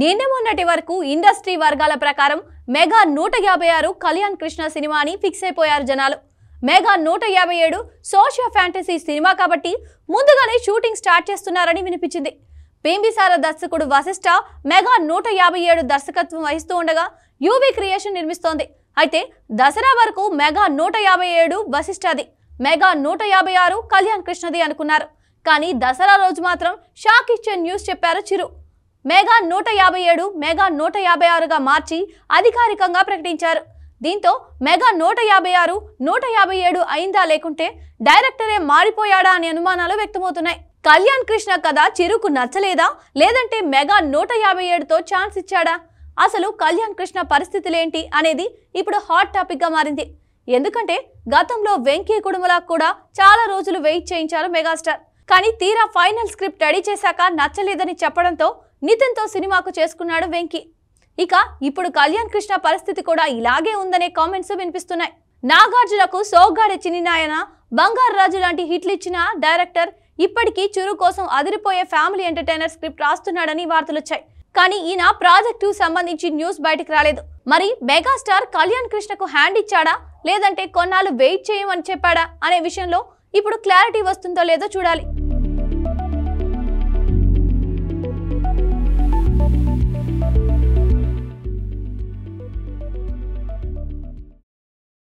నిన్న మొన్నటి వరకు ఇండస్ట్రీ వర్గాల ప్రకారం మెగా నూట యాభై ఆరు కళ్యాణ్ కృష్ణ సినిమా అని ఫిక్స్ అయిపోయారు జనాలు మెగా నూట యాభై ఏడు సోషియో ఫ్యాంటసీ సినిమా కాబట్టి ముందుగానే షూటింగ్ స్టార్ట్ చేస్తున్నారని వినిపించింది బింబిసార దర్శకుడు వశిష్ఠ మెగా నూట యాభై ఏడు దర్శకత్వం వహిస్తూ ఉండగా యూవీ క్రియేషన్ నిర్మిస్తోంది అయితే దసరా వరకు మెగా నూట యాభై ఏడు వశిష్ఠది మెగా నూట యాభై ఆరు కళ్యాణ్ కృష్ణది అనుకున్నారు కానీ దసరా రోజు మాత్రం షాక్ ఇచ్చే న్యూస్ చెప్పారు చిరు మెగా నూట యాభై ఏడు మెగా నూట యాభై ఆరుగా మార్చి అధికారికంగా ప్రకటించారు దీంతో మెగా నూట యాభై ఆరు నూట యాభై ఏడు అయిందా లేకుంటే డైరెక్టరే మారిపోయాడా అనే అనుమానాలు వ్యక్తమవుతున్నాయి కళ్యాణ్ కృష్ణ కథ చిరుకు నచ్చలేదా లేదంటే మెగా నూట యాభై ఏడుతో ఛాన్స్ ఇచ్చాడా అసలు కళ్యాణ్ కృష్ణ పరిస్థితులేంటి అనేది ఇప్పుడు హాట్ టాపిక్గా మారింది ఎందుకంటే గతంలో వెంకీ కుడుములా కూడా చాలా రోజులు వెయిట్ చేయించారు మెగాస్టార్ కానీ తీరా ఫైనల్ స్క్రిప్ట్ రెడీ చేశాక నచ్చలేదని చెప్పడంతో నితిన్తో సినిమాకు చేసుకున్నాడు వెంకీ ఇక ఇప్పుడు కళ్యాణ్ కృష్ణ పరిస్థితి కూడా ఇలాగే ఉందనే కామెంట్స్ వినిపిస్తున్నాయి నాగార్జునకు సోగ్గాడి బంగారు రాజు లాంటి హిట్లు ఇచ్చిన డైరెక్టర్ ఇప్పటికీ చురు కోసం అదిరిపోయే ఫ్యామిలీ ఎంటర్టైనర్ స్క్రిప్ట్ రాస్తున్నాడని వార్తలొచ్చాయి కానీ ఈయన ప్రాజెక్టు సంబంధించి న్యూస్ బయటకు రాలేదు మరి మెగాస్టార్ కళ్యాణ్ కృష్ణకు హ్యాండ్ ఇచ్చాడా లేదంటే కొన్నాళ్ళు వెయిట్ చేయమని చెప్పాడా అనే విషయంలో ఇప్పుడు క్లారిటీ వస్తుందో లేదో చూడాలి